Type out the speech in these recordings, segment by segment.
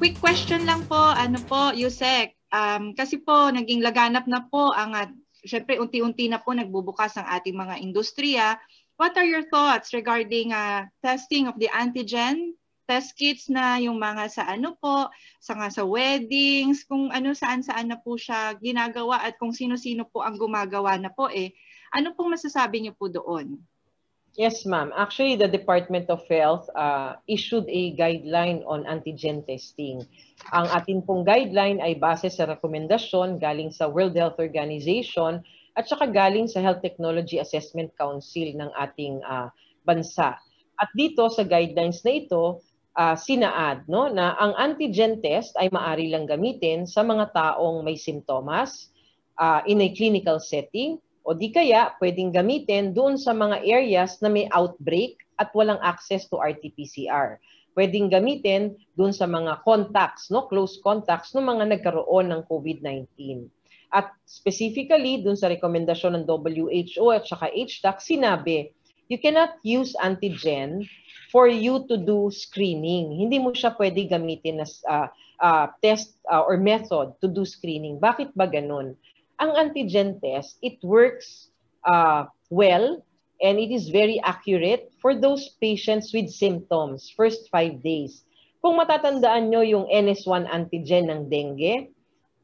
quick question lang po, ano po, Yusek. Um, kasi po, naging laganap na po ang, uh, syempre unti-unti na po nagbubukas ang ating mga industriya. What are your thoughts regarding uh, testing of the antigen test kits na yung mga sa ano po, sa nga sa weddings, kung ano saan-saan na po siya ginagawa at kung sino-sino po ang gumagawa na po eh. Ano pong masasabi niyo po doon? Yes, ma'am. Actually, the Department of Health uh, issued a guideline on antigen testing. Ang atin pong guideline ay base sa rekomendasyon galing sa World Health Organization at saka galing sa Health Technology Assessment Council ng ating uh, bansa. At dito sa guidelines na ito, uh, sinaad no, na ang antigen test ay maari lang gamitin sa mga taong may simptomas uh, in a clinical setting o di kaya pwedeng gamitin doon sa mga areas na may outbreak at walang access to RT-PCR. Pwedeng gamitin doon sa mga contacts, no, close contacts ng mga nagkaroon ng COVID-19. At specifically doon sa rekomendasyon ng WHO at saka HDAC sinabi, you cannot use antigen for you to do screening. Hindi mo siya pwede gamitin as uh, ah, uh, ah, test uh, or method to do screening. Bakit ba ganun? ang antigen test, it works uh, well and it is very accurate for those patients with symptoms, first five days. Kung matatandaan nyo yung NS1 antigen ng dengue,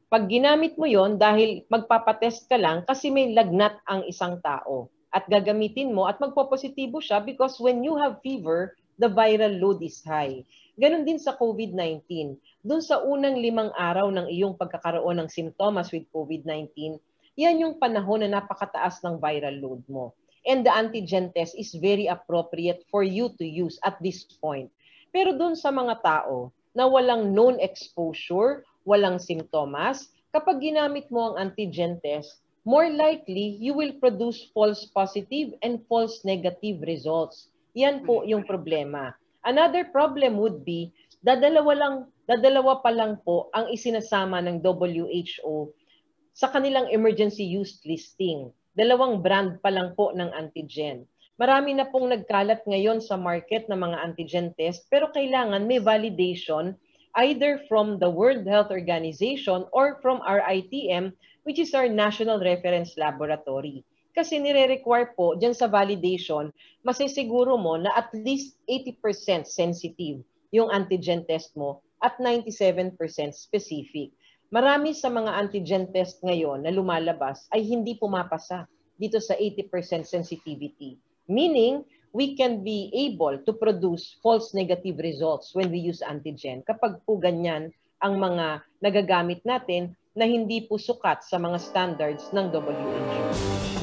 pag ginamit mo yon dahil magpapatest ka lang kasi may lagnat ang isang tao at gagamitin mo at magpopositibo siya because when you have fever, the viral load is high. Ganon din sa COVID-19. Doon sa unang limang araw ng iyong pagkakaroon ng simptomas with COVID-19, yan yung panahon na napakataas ng viral load mo. And the antigen test is very appropriate for you to use at this point. Pero doon sa mga tao na walang known exposure, walang simptomas, kapag ginamit mo ang antigen test, more likely you will produce false positive and false negative results yan po yung problema. Another problem would be, dadalawa, lang, dadalawa pa lang po ang isinasama ng WHO sa kanilang emergency use listing. Dalawang brand pa lang po ng antigen. Marami na pong nagkalat ngayon sa market ng mga antigen test pero kailangan may validation either from the World Health Organization or from RITM which is our National Reference Laboratory kasi nire-require po dyan sa validation, masisiguro mo na at least 80% sensitive yung antigen test mo at 97% specific. Marami sa mga antigen test ngayon na lumalabas ay hindi pumapasa dito sa 80% sensitivity. Meaning, we can be able to produce false negative results when we use antigen kapag po ganyan ang mga nagagamit natin na hindi po sukat sa mga standards ng WHO.